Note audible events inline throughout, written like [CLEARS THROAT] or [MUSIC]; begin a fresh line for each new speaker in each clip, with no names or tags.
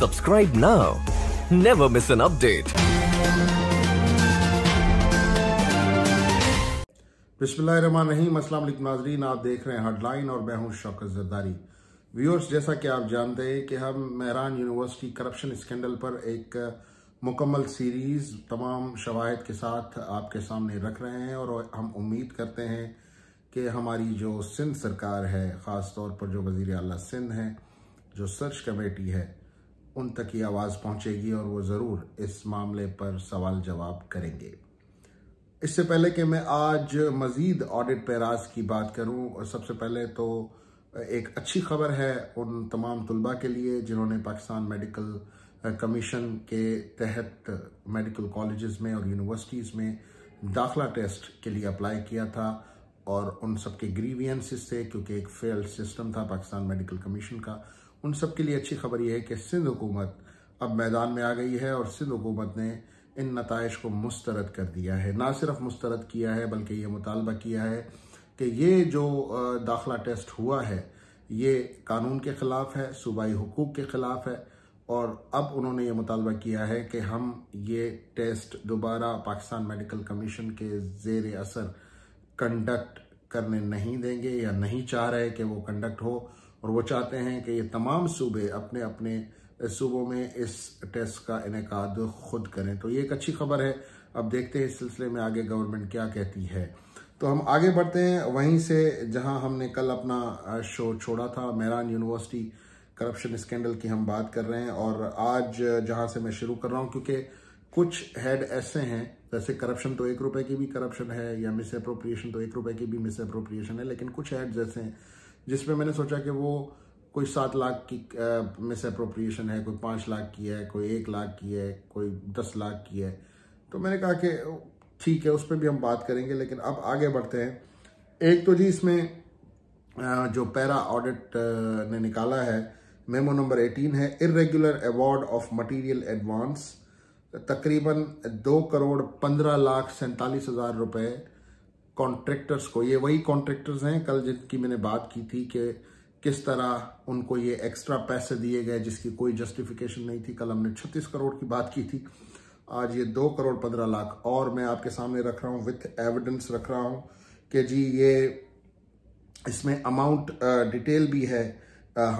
Subscribe now. Never miss an update. बिस्मिल्लाहिर्रहमानिर्रहीम अस्सलाम वालेकुम नाजरीन आप देख रहे हैं हेडलाइन और मैं हूं शौकत जरदारी व्यूअर्स जैसा कि आप जानते हैं कि हम मेहरान यूनिवर्सिटी करप्शन स्कैंडल पर एक मुकम्मल सीरीज़ तमाम शवाहद के साथ आपके सामने रख रहे हैं और हम उम्मीद करते हैं कि हमारी जो सिंध सरकार है ख़ास तौर पर जो वज़ी अल सिंध हैं जो सर्च कमेटी है उन तक ये आवाज़ पहुंचेगी और वो ज़रूर इस मामले पर सवाल जवाब करेंगे इससे पहले कि मैं आज मज़ीद ऑडिट पैराज की बात करूं सबसे पहले तो एक अच्छी खबर है उन तमाम तलबा के लिए जिन्होंने पाकिस्तान मेडिकल कमीशन के तहत मेडिकल कॉलेज में और यूनिवर्सिटीज़ में दाखला टेस्ट के लिए अप्लाई किया था और उन सबके ग्रीवियंसिस थे क्योंकि एक फेल्ड सिस्टम था पाकिस्तान मेडिकल कमीशन का उन सब के लिए अच्छी खबर यह है कि सिंध हुकूमत अब मैदान में आ गई है और सिंध हुकूमत ने इन नतज को मुस्तरद कर दिया है ना सिर्फ मुस्तरद किया है बल्कि ये मुतालबा किया है कि ये जो दाखला टेस्ट हुआ है ये कानून के ख़िलाफ़ है सूबाई हकूक़ के ख़िलाफ़ है और अब उन्होंने ये मुतालबा किया है कि हम ये टेस्ट दोबारा पाकिस्तान मेडिकल कमीशन के जेर असर कंडक्ट करने नहीं देंगे या नहीं चाह रहे कि वो कंडक्ट हो और वो चाहते हैं कि ये तमाम सूबे अपने अपने सूबों में इस टेस्ट का इनका खुद करें तो ये एक अच्छी खबर है अब देखते हैं इस सिलसिले में आगे गवर्नमेंट क्या कहती है तो हम आगे बढ़ते हैं वहीं से जहां हमने कल अपना शो छोड़ा था मेहरान यूनिवर्सिटी करप्शन स्कैंडल की हम बात कर रहे हैं और आज जहां से मैं शुरू कर रहा हूं क्योंकि कुछ हेड ऐसे हैं जैसे करप्शन तो एक रुपए की भी करप्शन है या मिस अप्रोप्रिएशन तो एक रुपए की भी मिस अप्रोप्रिएशन है लेकिन कुछ हेड ऐसे हैं जिसमें मैंने सोचा कि वो कोई सात लाख की मिस अप्रोप्रिएशन है कोई पाँच लाख की है कोई एक लाख की है कोई दस लाख की है तो मैंने कहा कि ठीक है उस पर भी हम बात करेंगे लेकिन अब आगे बढ़ते हैं एक तो जी इसमें जो पैरा ऑडिट ने निकाला है मेमो नंबर 18 है irregular award of material advance तकरीबन दो करोड़ पंद्रह लाख सैंतालीस हज़ार रुपये कॉन्ट्रैक्टर्स को ये वही कॉन्ट्रैक्टर्स हैं कल जिनकी मैंने बात की थी कि किस तरह उनको ये एक्स्ट्रा पैसे दिए गए जिसकी कोई जस्टिफिकेशन नहीं थी कल हमने छत्तीस करोड़ की बात की थी आज ये दो करोड़ पंद्रह लाख और मैं आपके सामने रख रहा हूँ विथ एविडेंस रख रहा हूँ कि जी ये इसमें अमाउंट डिटेल भी है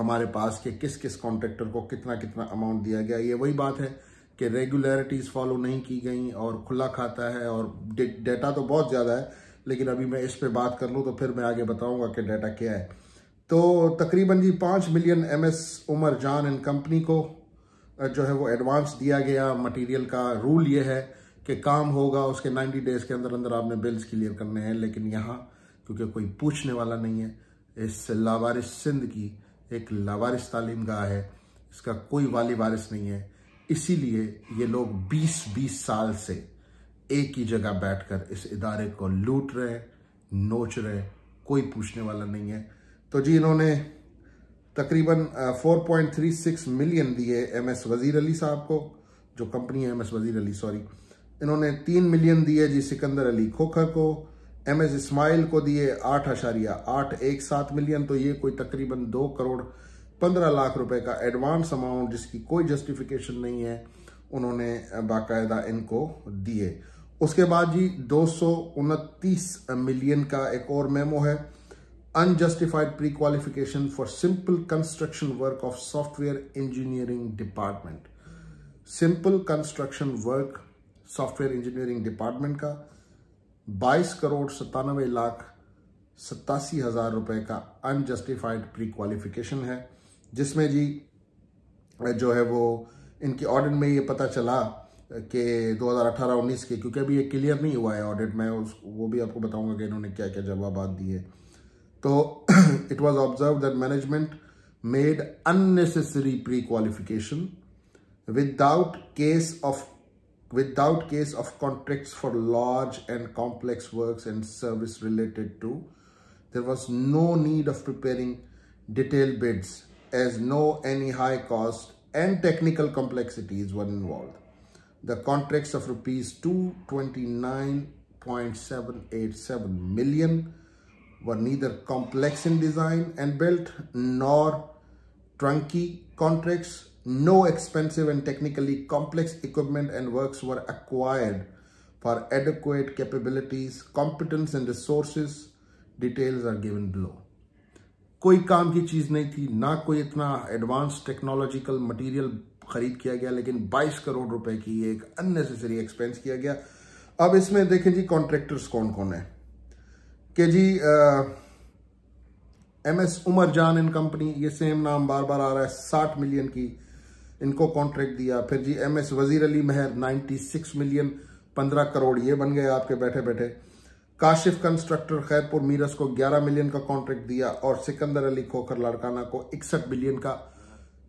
हमारे पास कि किस किस कॉन्ट्रेक्टर को कितना कितना अमाउंट दिया गया ये वही बात है कि रेगुलरिटीज़ फॉलो नहीं की गई और खुला खाता है और डेटा तो बहुत ज़्यादा है लेकिन अभी मैं इस पर बात कर लूँ तो फिर मैं आगे बताऊँगा कि डाटा क्या है तो तकरीबन जी पाँच मिलियन एम एस उमर जान एंड कंपनी को जो है वो एडवांस दिया गया मटेरियल का रूल ये है कि काम होगा उसके 90 डेज़ के अंदर अंदर आपने बिल्स क्लियर करने हैं लेकिन यहाँ क्योंकि कोई पूछने वाला नहीं है इस लावारिस सिंध की एक लावारिस तालीम गाह है इसका कोई वाली वारिस नहीं है इसीलिए ये लोग 20-20 साल से एक ही जगह बैठकर इस इदारे को लूट रहे नोच रहे कोई पूछने वाला नहीं है तो जी इन्होंने तकरीबन 4.36 मिलियन दिए एम एस वज़ीर अली साहब को जो कंपनी है एम एस वज़ीर अली सॉरी इन्होंने तीन मिलियन दिए जी सिकंदर अली खोखर को एम एस इसमाइल को दिए आठ अशारिया आठ एक सात मिलियन तो ये कोई तकरीबन दो करोड़ पंद्रह लाख रुपए का एडवांस अमाउंट जिसकी कोई जस्टिफिकेशन नहीं है उन्होंने बाकायदा इनको दिए उसके बाद जी दो मिलियन का एक और मेमो है unjustified pre qualification for simple construction work of software engineering department simple construction work software engineering department का 22 करोड़ सत्तानवे लाख सत्तासी हज़ार रुपए का अनजस्टिफाइड प्री क्वालिफिकेशन है जिसमें जी जो है वो इनकी ऑर्डर में ये पता चला के 2018-19 के क्योंकि अभी ये क्लियर नहीं हुआ है ऑडिट मैं उस वो भी आपको बताऊंगा कि इन्होंने क्या क्या जवाब दिए तो it was observe that management made unnecessary pre qualification without case of without case of contracts for large and complex works and service related to there was no need of preparing detail bids as no any high cost and technical complexities one involve the contracts of rupees 229.787 million were neither complex in design and built nor trunky contracts. No expensive and technically complex equipment and works were acquired for adequate capabilities, competence and resources. Details are given below. कोई काम की चीज़ नहीं थी ना कोई इतना advance technological material खरीद किया गया लेकिन 22 करोड़ रुपए की ये एक अननेसेसरी एक्सपेंस किया गया अब इसमें देखें जी कॉन्ट्रेक्टर्स कौन कौन है के जी एम एस उमर जान इन कंपनी ये सेम नाम बार बार आ रहा है साठ मिलियन की इनको कॉन्ट्रैक्ट दिया फिर जी M S Wazir Ali Mehar ninety six million पंद्रह करोड़ ये बन गए आपके बैठे बैठे काशिफ कंस्ट्रक्टर खैरपुर मीरस को ग्यारह मिलियन का कॉन्ट्रैक्ट दिया और सिकंदर अली खोखर लड़काना को इकसठ मिलियन का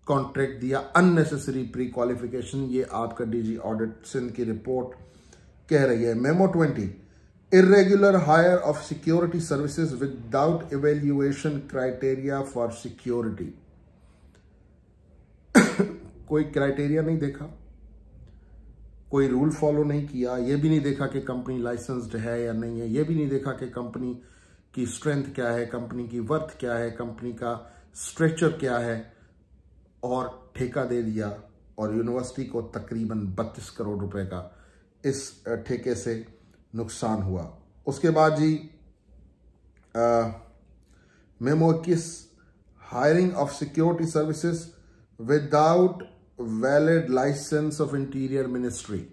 कॉन्ट्रैक्ट दिया अननेसेसरी प्री क्वालिफिकेशन ये आपका डीजी ऑडिट सिंध की रिपोर्ट कह रही है memo twenty irregular hire of security services without evaluation criteria for security कोई क्राइटेरिया नहीं देखा कोई रूल फॉलो नहीं किया ये भी नहीं देखा कि कंपनी लाइसेंस्ड है या नहीं है ये भी नहीं देखा कि कंपनी की स्ट्रेंथ क्या है कंपनी की वर्थ क्या है कंपनी का स्ट्रेचर क्या है और ठेका दे दिया और यूनिवर्सिटी को तकरीबन 32 करोड़ रुपए का इस ठेके से नुकसान हुआ उसके बाद जी मेमो किस hiring of security services without valid license of interior ministry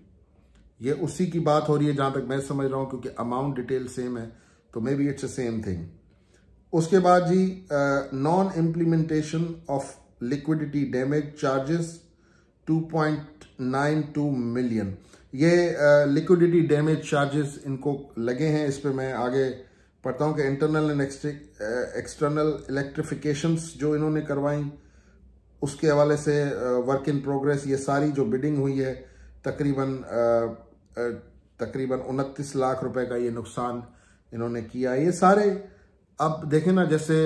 ये उसी की बात हो रही है जहां तक मैं समझ रहा हूं क्योंकि अमाउंट डिटेल सेम है तो may be it's same thing उसके बाद जी non implementation of liquidity damage charges 2.92 million ये लिक्विडिटी डैमेज चार्जेस इनको लगे हैं इस पर मैं आगे पढ़ता हूँ कि इंटरनल एंड एक्सटर्नल इलेक्ट्रिफिकेशंस जो इन्होंने करवाई उसके हवाले से वर्क इन प्रोग्रेस ये सारी जो बिडिंग हुई है तकरीबन तकरीबन उनतीस लाख रुपए का ये नुकसान इन्होंने किया ये सारे अब देखें ना जैसे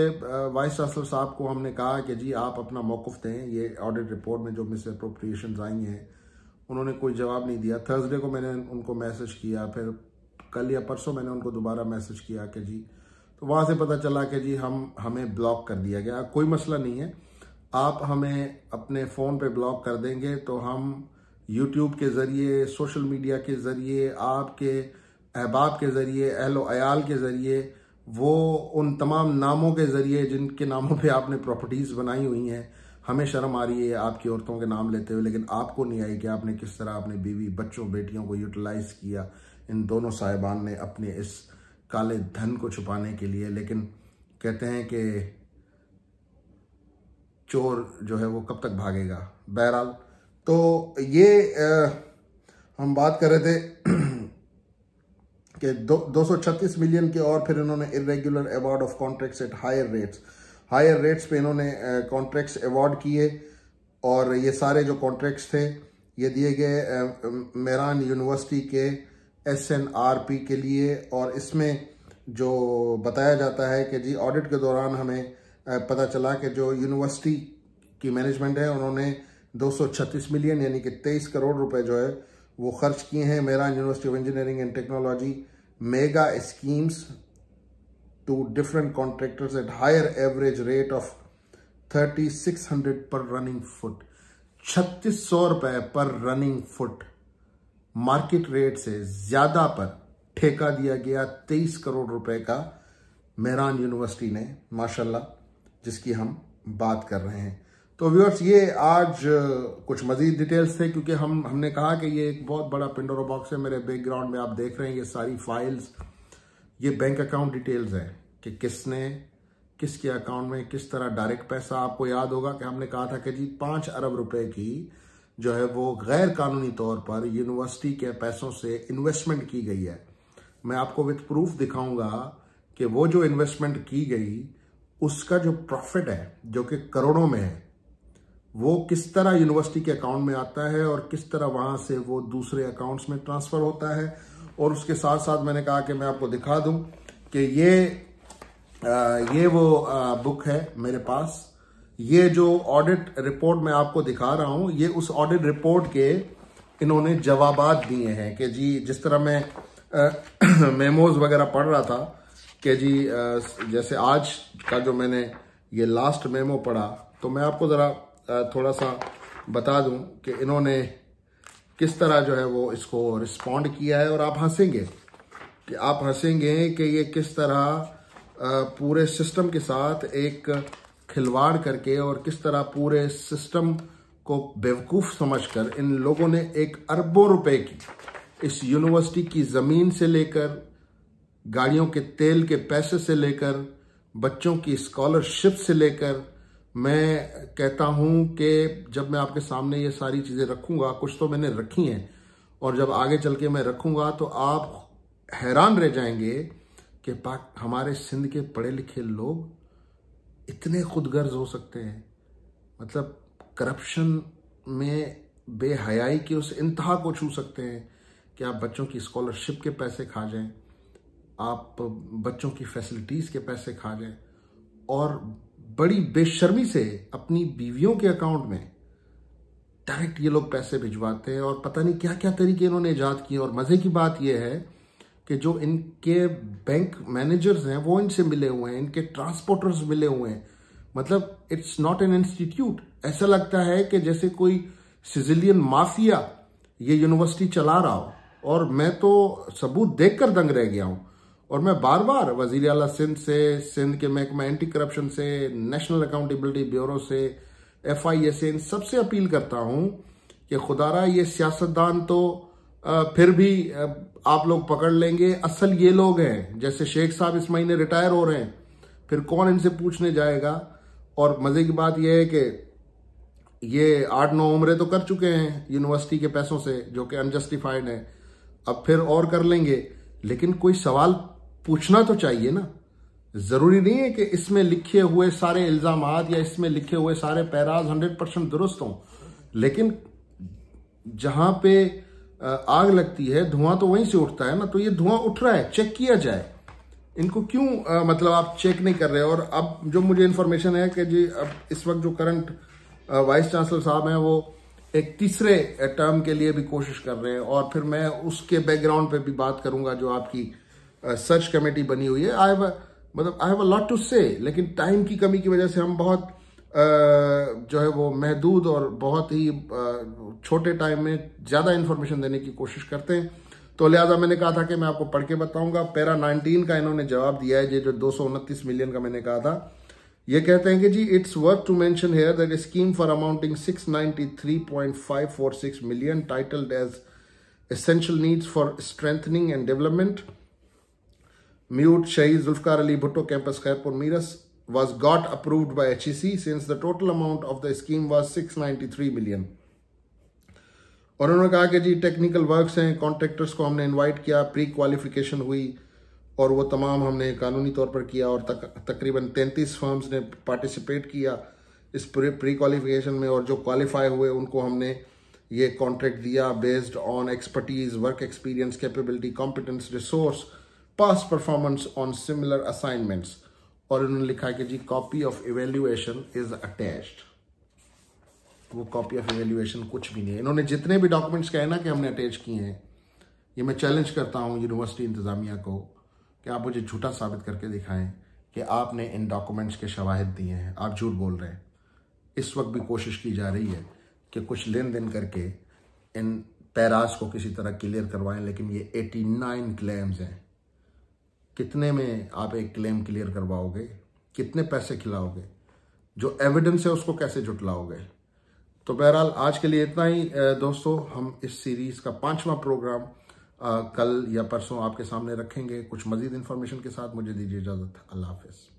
वाइस चांसलर साहब को हमने कहा कि जी आप अपना मौकफ दें ये ऑडिट रिपोर्ट में जो मिस अप्रोप्रिएशन आई हैं उन्होंने कोई जवाब नहीं दिया थर्सडे को मैंने उनको मैसेज किया फिर कल या परसों मैंने उनको दोबारा मैसेज किया कि जी तो वहाँ से पता चला कि जी हम हमें ब्लॉक कर दिया गया कोई मसला नहीं है आप हमें अपने फ़ोन पर ब्लॉक कर देंगे तो हम यूट्यूब के ज़रिए सोशल मीडिया के ज़रिए आपके अहबाब के ज़रिए अहल आयाल के ज़रिए वो उन तमाम नामों के ज़रिए जिनके नामों पे आपने प्रॉपर्टीज़ बनाई हुई हैं हमें शर्म आ रही है आपकी औरतों के नाम लेते हुए लेकिन आपको नहीं आई कि आपने किस तरह अपने बीवी बच्चों बेटियों को यूटिलाइज़ किया इन दोनों साहिबान ने अपने इस काले धन को छुपाने के लिए लेकिन कहते हैं कि चोर जो है वो कब तक भागेगा बहरहाल तो ये आ, हम बात कर रहे थे के दो सौ छत्तीस मिलियन के और फिर इन्होंने irregular award of contracts at higher rates higher rates पे इन्होंने कॉन्ट्रैक्ट्स अवार्ड किए और ये सारे जो कॉन्ट्रैक्ट्स थे ये दिए गए मेरान यूनिवर्सिटी के एस एन आर पी के लिए और इसमें जो बताया जाता है कि जी ऑडिट के दौरान हमें पता चला कि जो यूनिवर्सिटी की मैनेजमेंट है उन्होंने छत्तीस मिलियन यानी कि तेईस करोड़ रुपये जो है वो खर्च किए हैं Mehran university of engineering and technology mega schemes two different contractors at higher average rate of thirty six hundred per running foot छत्तीस सौ रुपए पर रनिंग फुट मार्केट रेट से ज्यादा पर ठेका दिया गया तेईस करोड़ रुपए का मेहरान यूनिवर्सिटी ने माशाल्लाह जिसकी हम बात कर रहे हैं तो व्यूअर्स ये आज कुछ मजीद डिटेल्स थे क्योंकि हम हमने कहा कि ये एक बहुत बड़ा पिंडोरो बॉक्स है मेरे बैकग्राउंड में आप देख रहे हैं ये सारी फाइल्स ये बैंक अकाउंट डिटेल्स हैं कि किसने किसके अकाउंट में किस तरह डायरेक्ट पैसा आपको याद होगा कि हमने कहा था कि जी पाँच अरब रुपए की जो है वो गैर कानूनी तौर पर यूनिवर्सिटी के पैसों से इन्वेस्टमेंट की गई है मैं आपको विथ प्रूफ दिखाऊंगा कि वो जो इन्वेस्टमेंट की गई उसका जो प्रॉफिट है जो कि करोड़ों में है वो किस तरह यूनिवर्सिटी के अकाउंट में आता है और किस तरह वहां से वो दूसरे अकाउंट्स में ट्रांसफ़र होता है और उसके साथ साथ मैंने कहा कि मैं आपको दिखा दूं कि ये आ, ये वो आ, बुक है मेरे पास ये जो ऑडिट रिपोर्ट मैं आपको दिखा रहा हूं ये उस ऑडिट रिपोर्ट के इन्होंने जवाब दिए हैं कि जी जिस तरह मैं मेमोज [CLEARS THROAT] वगैरह पढ़ रहा था कि जी आ, जैसे आज का जो मैंने ये लास्ट मेमो पढ़ा तो मैं आपको ज़रा थोड़ा सा बता दूं कि इन्होंने किस तरह जो है वो इसको रिस्पॉन्ड किया है और आप हंसेंगे कि आप हंसेंगे कि ये किस तरह पूरे सिस्टम के साथ एक खिलवाड़ करके और किस तरह पूरे सिस्टम को बेवकूफ़ समझकर इन लोगों ने एक अरबों रुपए की इस यूनिवर्सिटी की ज़मीन से लेकर गाड़ियों के तेल के पैसे से लेकर बच्चों की स्कॉलरशिप से लेकर मैं कहता हूं कि जब मैं आपके सामने ये सारी चीज़ें रखूंगा कुछ तो मैंने रखी हैं और जब आगे चल के मैं रखूंगा तो आप हैरान रह जाएंगे कि हमारे सिंध के पढ़े लिखे लोग इतने खुदगर्ज हो सकते हैं मतलब करप्शन में बेहयाई की उस इंतहा को छू सकते हैं कि आप बच्चों की स्कॉलरशिप के पैसे खा जाएं आप बच्चों की फैसिलिटीज़ के पैसे खा जाएं और बड़ी बेशर्मी से अपनी बीवियों के अकाउंट में डायरेक्ट ये लोग पैसे भिजवाते हैं और पता नहीं क्या क्या तरीके इन्होंने ईजाद किए और मज़े की बात यह है कि जो इनके बैंक मैनेजर्स हैं वो इनसे मिले हुए हैं इनके ट्रांसपोर्टर्स मिले हुए हैं मतलब इट्स नॉट एन इंस्टीट्यूट ऐसा लगता है कि जैसे कोई सिजिलियन माफिया ये यूनिवर्सिटी चला रहा हो और मैं तो सबूत देखकर दंग रह गया हूं और मैं बार बार वजीर अला सिंध से सिंध के महकमा एंटी करप्शन से नेशनल अकाउंटेबिलिटी ब्यूरो से एफ आई ए से इन सबसे अपील करता हूँ कि खुदारा ये सियासतदान तो फिर भी आप लोग पकड़ लेंगे असल ये लोग हैं जैसे शेख साहब इस महीने रिटायर हो रहे हैं फिर कौन इनसे पूछने जाएगा और मज़े की बात यह है कि ये आठ नौ उम्रें तो कर चुके हैं यूनिवर्सिटी के पैसों से जो कि अनजस्टिफाइड हैं अब फिर और कर लेंगे लेकिन कोई सवाल पूछना तो चाहिए ना जरूरी नहीं है कि इसमें लिखे हुए सारे इल्जाम या इसमें लिखे हुए सारे पैराज हंड्रेड परसेंट दुरुस्त हों लेकिन जहां पे आग लगती है धुआं तो वहीं से उठता है ना तो ये धुआं उठ रहा है चेक किया जाए इनको क्यों आ, मतलब आप चेक नहीं कर रहे और अब जो मुझे इन्फॉर्मेशन है कि जी अब इस वक्त जो करंट वाइस चांसलर साहब हैं वो एक तीसरे टर्म के लिए भी कोशिश कर रहे हैं और फिर मैं उसके बैकग्राउंड पे भी बात करूंगा जो आपकी सर्च कमेटी बनी हुई है आई मतलब I have a lot to say लेकिन टाइम की कमी की वजह से हम बहुत जो है वो महदूद और बहुत ही छोटे टाइम में ज़्यादा इन्फॉर्मेशन देने की कोशिश करते हैं तो लिहाजा मैंने कहा था कि मैं आपको पढ़ के बताऊंगा पैरा 19 का इन्होंने जवाब दिया है ये जो दो मिलियन का मैंने कहा था ये कहते हैं कि जी it's worth to mention here that scheme for amounting six million titled as essential needs for strengthening and development Mute Shahi Zulfikar Ali Bhutto campus Khairpur Miras was got approved by HEC since the total amount of the scheme was 693 million. और उन्होंने कहा कि जी technical works हैं contractors को हमने invite किया pre qualification हुई और वो तमाम हमने कानूनी तौर पर किया और तक, तकरीबन 33 फर्म्स ने पार्टिसिपेट किया इस प्री क्वालिफिकेशन में और जो क्वालिफाई हुए उनको हमने ये कॉन्ट्रैक्ट दिया based on expertise work experience capability competence resource past performance on similar assignments और इन्होंने लिखा है कि जी copy of evaluation is attached वो कॉपी ऑफ इवेल्युएशन कुछ भी नहीं है इन्होंने जितने भी डॉक्यूमेंट्स कहे ना कि हमने अटैच किए हैं ये मैं चैलेंज करता हूँ यूनिवर्सिटी इंतज़ामिया को कि आप मुझे झूठा साबित करके दिखाएं कि आपने इन डॉक्यूमेंट्स के शवाहद दिए हैं आप झूठ बोल रहे हैं इस वक्त भी कोशिश की जा रही है कि कुछ लेन देन करके इन पैरास को किसी तरह क्लियर करवाएं लेकिन ये 89 क्लेम्स हैं कितने में आप एक क्लेम क्लियर करवाओगे कितने पैसे खिलाओगे जो एविडेंस है उसको कैसे जुटलाओगे तो बहरहाल आज के लिए इतना ही दोस्तों हम इस सीरीज़ का पांचवा प्रोग्राम कल या परसों आपके सामने रखेंगे कुछ मजीद इन्फॉर्मेशन के साथ मुझे दीजिए इजाज़त अल्लाह हाफिज़